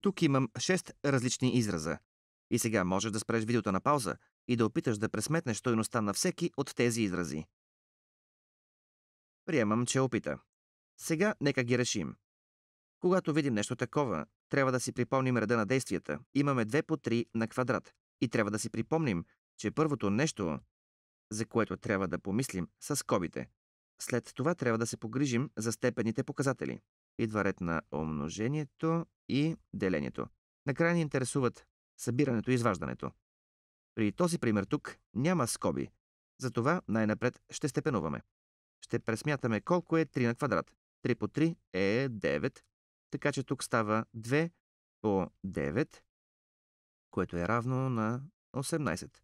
Тук имам 6 различни израза. И сега можеш да спреш видеото на пауза и да опиташ да пресметнеш стойността на всеки от тези изрази. Приемам, че опита. Сега нека ги решим. Когато видим нещо такова, трябва да си припомним реда на действията. Имаме 2 по 3 на квадрат. И трябва да си припомним, че първото нещо, за което трябва да помислим, са скобите. След това трябва да се погрижим за степените показатели. Идва ред на умножението и делението. Накрая ни интересуват събирането и изваждането. При този пример тук няма скоби. Затова най-напред ще степенуваме. Ще пресмятаме колко е 3 на квадрат. 3 по 3 е 9, така че тук става 2 по 9, което е равно на 18.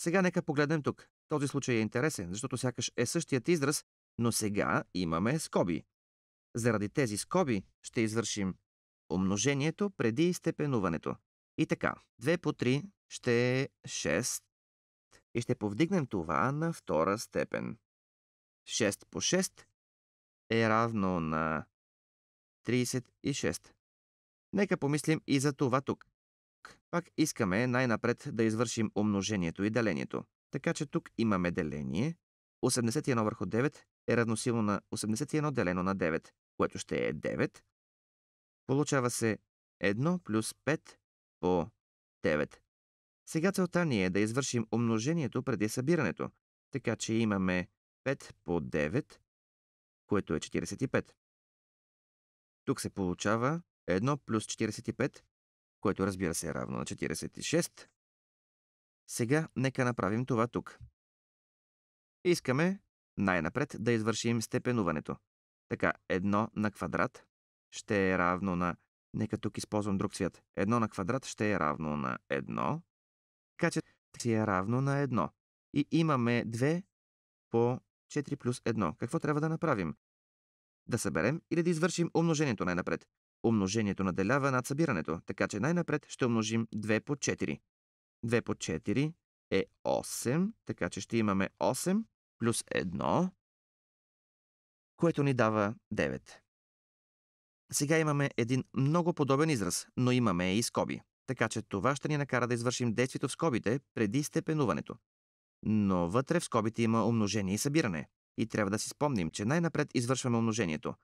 Сега нека погледнем тук. Този случай е интересен, защото сякаш е същият израз, но сега имаме скоби. Заради тези скоби ще извършим умножението преди степенуването. И така, 2 по 3 ще е 6 и ще повдигнем това на втора степен. 6 по 6 е равно на 36. Нека помислим и за това тук. Пак искаме най-напред да извършим умножението и делението. Така че тук имаме деление 81 върху 9 е равносилно на 81 делено на 9, което ще е 9. Получава се 1 плюс 5 по 9. Сега целта ни е да извършим умножението преди събирането, така че имаме 5 по 9, което е 45. Тук се получава 1 плюс 45, което разбира се е равно на 46. Сега нека направим това тук. Искаме най-напред да извършим степенуването. Така, едно на квадрат ще е равно на... Нека тук използвам друг цвят. Едно на квадрат ще е равно на едно. Така че си е равно на едно. И имаме 2 по 4 плюс 1. Какво трябва да направим? Да съберем или да извършим умножението най-напред. Умножението наделява над събирането, така че най-напред ще умножим 2 по 4. 2 по е 8, така че ще имаме 8 плюс 1, което ни дава 9. Сега имаме един много подобен израз, но имаме и скоби. Така че това ще ни накара да извършим действието в скобите преди степенуването. Но вътре в скобите има умножение и събиране. И трябва да си спомним, че най-напред извършваме умножението.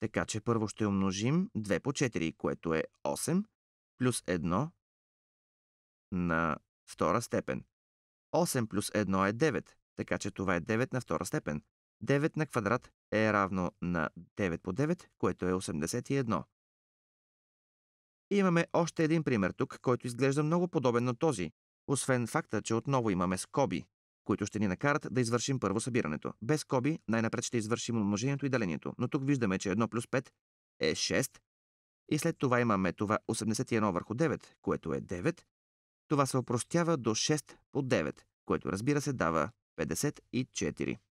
Така че първо ще умножим 2 по 4, което е 8, плюс 1 на втора степен. 8 плюс 1 е 9, така че това е 9 на втора степен. 9 на квадрат е равно на 9 по 9, което е 81. И имаме още един пример тук, който изглежда много подобен на този, освен факта, че отново имаме скоби, които ще ни накарат да извършим първо събирането. Без скоби най-напред ще извършим умножението и делението, но тук виждаме, че 1 плюс 5 е 6, и след това имаме това 81 върху 9, което е 9, това се опростява до 6 по 9, което разбира се дава 54.